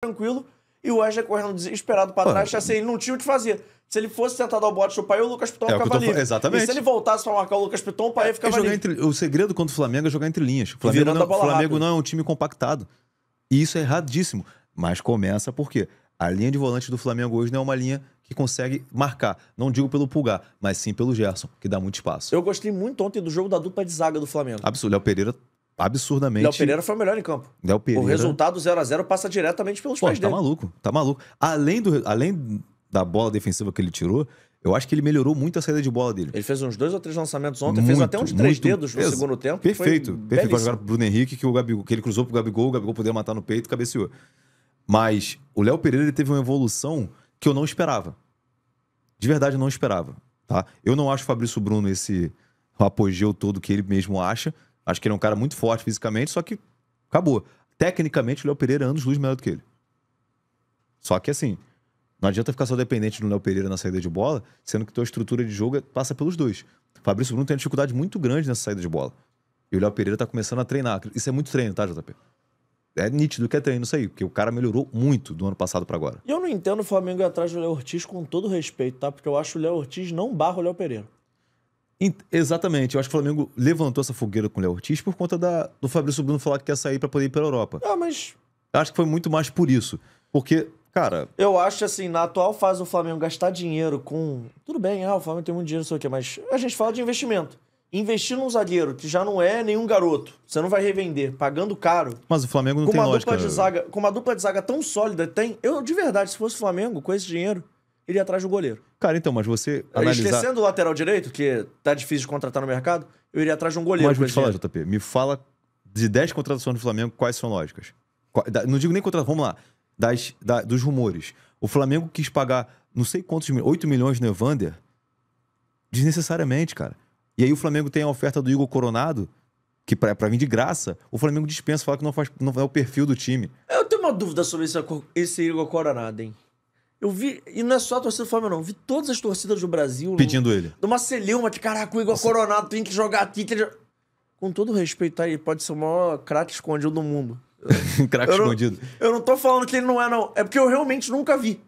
tranquilo. E o Wesley correndo desesperado pra trás, assim, ele não tinha o que fazer. Se ele fosse tentar dar o bote do pai, o Lucas Piton é ficava ali. Exatamente. E se ele voltasse pra marcar o Lucas Piton, o pai é, ficava é ali. Entre, o segredo contra o Flamengo é jogar entre linhas. O Flamengo, não, Flamengo não é um time compactado. E isso é erradíssimo. Mas começa porque a linha de volante do Flamengo hoje não é uma linha que consegue marcar. Não digo pelo Pulgar, mas sim pelo Gerson, que dá muito espaço. Eu gostei muito ontem do jogo da dupla de zaga do Flamengo. Absurdo. Léo Pereira absurdamente. Léo Pereira foi o melhor em campo. Léo Pereira. O resultado 0 a 0 passa diretamente pelos Pô, pés tá dele. Tá maluco, tá maluco. Além, do, além da bola defensiva que ele tirou, eu acho que ele melhorou muito a saída de bola dele. Ele fez uns dois ou três lançamentos ontem, muito, fez até uns três dedos no segundo tempo. Perfeito, perfeito. Agora pro Bruno Henrique, que, o Gabigol, que ele cruzou pro Gabigol, o Gabigol poderia matar no peito, cabeceou. Mas o Léo Pereira ele teve uma evolução que eu não esperava. De verdade, eu não esperava. Tá? Eu não acho o Fabrício Bruno esse apogeu todo que ele mesmo acha. Acho que ele é um cara muito forte fisicamente, só que acabou. Tecnicamente, o Léo Pereira é anos luz melhor do que ele. Só que assim, não adianta ficar só dependente do Léo Pereira na saída de bola, sendo que tua estrutura de jogo é- passa pelos dois. O Fabrício Bruno tem uma dificuldade muito grande nessa saída de bola. E o Léo Pereira tá começando a treinar. Isso é muito treino, tá, JP? É nítido que é treino isso aí, porque o cara melhorou muito do ano passado para agora. E eu não entendo o Flamengo ir atrás do Léo Ortiz com todo respeito, tá? Porque eu acho que o Léo Ortiz não barra o Léo Pereira. Exatamente. Eu acho que o Flamengo levantou essa fogueira com o Léo Ortiz por conta da, do Fabrício Bruno falar que quer sair para poder ir a Europa. Ah, mas. Acho que foi muito mais por isso. Porque, cara. Eu acho assim, na atual fase o Flamengo gastar dinheiro com. Tudo bem, ah, o Flamengo tem muito dinheiro, não sei o quê, mas a gente fala de investimento. Investir num zagueiro que já não é nenhum garoto, você não vai revender, pagando caro. Mas o Flamengo não com tem uma lógica. Dupla de zaga, com uma dupla de zaga tão sólida tem. Eu, de verdade, se fosse o Flamengo, com esse dinheiro, iria atrás do goleiro. Cara, então, mas você é, analisar... Esquecendo o lateral direito, que tá difícil de contratar no mercado, eu iria atrás de um goleiro. Mas vou te falar, JP, me fala de 10 contratações do Flamengo, quais são lógicas? Não digo nem contratações, vamos lá, das, da, dos rumores. O Flamengo quis pagar não sei quantos, 8 milhões no Evander, desnecessariamente, cara. E aí o Flamengo tem a oferta do Igor Coronado, que para vir de graça, o Flamengo dispensa, fala que não, faz, não é o perfil do time. Eu tenho uma dúvida sobre esse, esse Igor Coronado, hein? Eu vi, e não é só a torcida do Flamengo, não. Vi todas as torcidas do Brasil. Pedindo no, ele. Numa celeuma de caraca, o Igor Coronado tem que jogar aqui. Que... Com todo respeito, aí ele pode ser o maior craque escondido do mundo. craque escondido. Não, eu não tô falando que ele não é, não. É porque eu realmente nunca vi.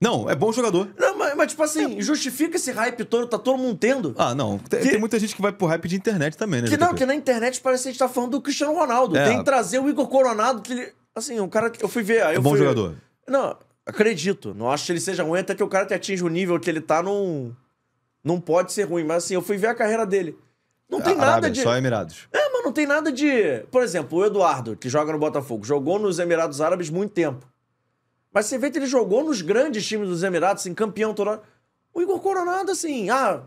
Não, é bom jogador. Não, mas, mas tipo assim, é. justifica esse hype todo, tá todo mundo tendo. Ah, não. Tem, que, tem muita gente que vai pro hype de internet também, né? Que não, que na internet parece que a gente tá falando do Cristiano Ronaldo. É. Tem que trazer o Igor Coronado, que ele. Assim, um cara que. Eu fui ver. É eu é bom fui, jogador. Não, Acredito. Não acho que ele seja ruim, até que o cara te atinja o nível que ele tá, não. Não pode ser ruim. Mas assim, eu fui ver a carreira dele. Não tem Arábia, nada de. Só Emirados. É, mas não tem nada de. Por exemplo, o Eduardo, que joga no Botafogo, jogou nos Emirados Árabes muito tempo. Mas você vê que ele jogou nos grandes times dos Emirados, assim, campeão toda O Igor Coronado, assim, ah.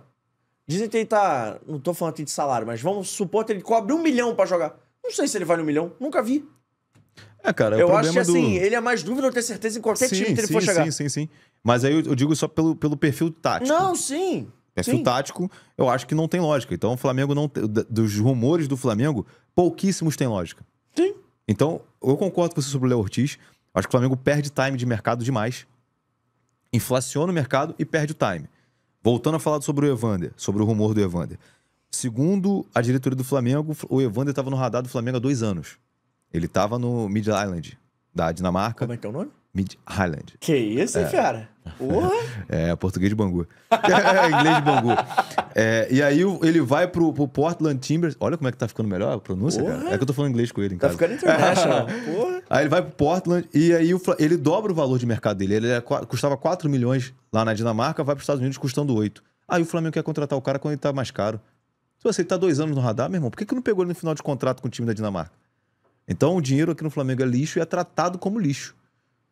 Dizem que ele tá. Não tô falando aqui de salário, mas vamos supor que ele cobre um milhão para jogar. Não sei se ele vale um milhão, nunca vi. É, cara, é eu acho que assim, do... ele é mais dúvida ou ter certeza em qualquer sim, time que ele for chegar. Sim, sim, sim. Mas aí eu digo só pelo, pelo perfil tático. Não, sim. Perfil sim. tático, eu acho que não tem lógica. Então, o Flamengo não. Dos rumores do Flamengo, pouquíssimos têm lógica. Sim. Então, eu concordo com você sobre o Léo Ortiz. Acho que o Flamengo perde time de mercado demais. Inflaciona o mercado e perde o time. Voltando a falar sobre o Evander, sobre o rumor do Evander. Segundo a diretoria do Flamengo, o Evander estava no radar do Flamengo há dois anos. Ele tava no Mid Island, da Dinamarca. Como é que é o nome? Mid Island. Que isso, é. cara? Porra. é, português de Bangu. É, inglês de Bangu. É, e aí ele vai pro, pro, Portland Timbers. Olha como é que tá ficando melhor a pronúncia, Porra. cara. É que eu tô falando inglês com ele em tá casa. Tá ficando international. Porra. Aí ele vai pro Portland e aí o, ele dobra o valor de mercado dele. Ele é custava 4 milhões lá na Dinamarca, vai pros Estados Unidos custando 8. Aí o Flamengo quer contratar o cara quando ele tá mais caro. Se você tá dois anos no radar, meu irmão, por que, que não pegou ele no final de contrato com o time da Dinamarca? Então o dinheiro aqui no Flamengo é lixo e é tratado como lixo.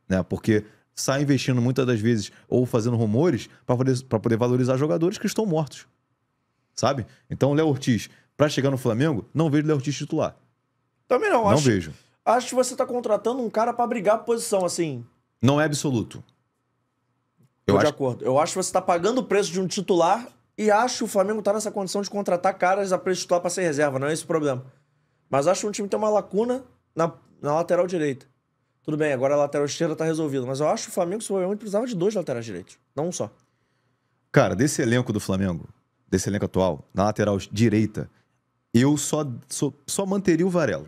Né? Porque sai investindo muitas das vezes ou fazendo rumores para poder, poder valorizar jogadores que estão mortos. Sabe? Então o Léo Ortiz, para chegar no Flamengo, não vejo o Léo Ortiz titular. Também não, não acho. Não vejo. Acho que você está contratando um cara para brigar a posição, assim. Não é absoluto. Eu, eu de acordo. Eu acho que você está pagando o preço de um titular e acho que o Flamengo está nessa condição de contratar caras a preço titular para ser reserva, não é esse o problema. Mas acho que o time tem uma lacuna na, na lateral direita. Tudo bem, agora a lateral esquerda tá resolvida. Mas eu acho que o Flamengo, provavelmente, precisava de dois laterais direitos, não um só. Cara, desse elenco do Flamengo, desse elenco atual, na lateral direita, eu só, só, só manteria o Varela.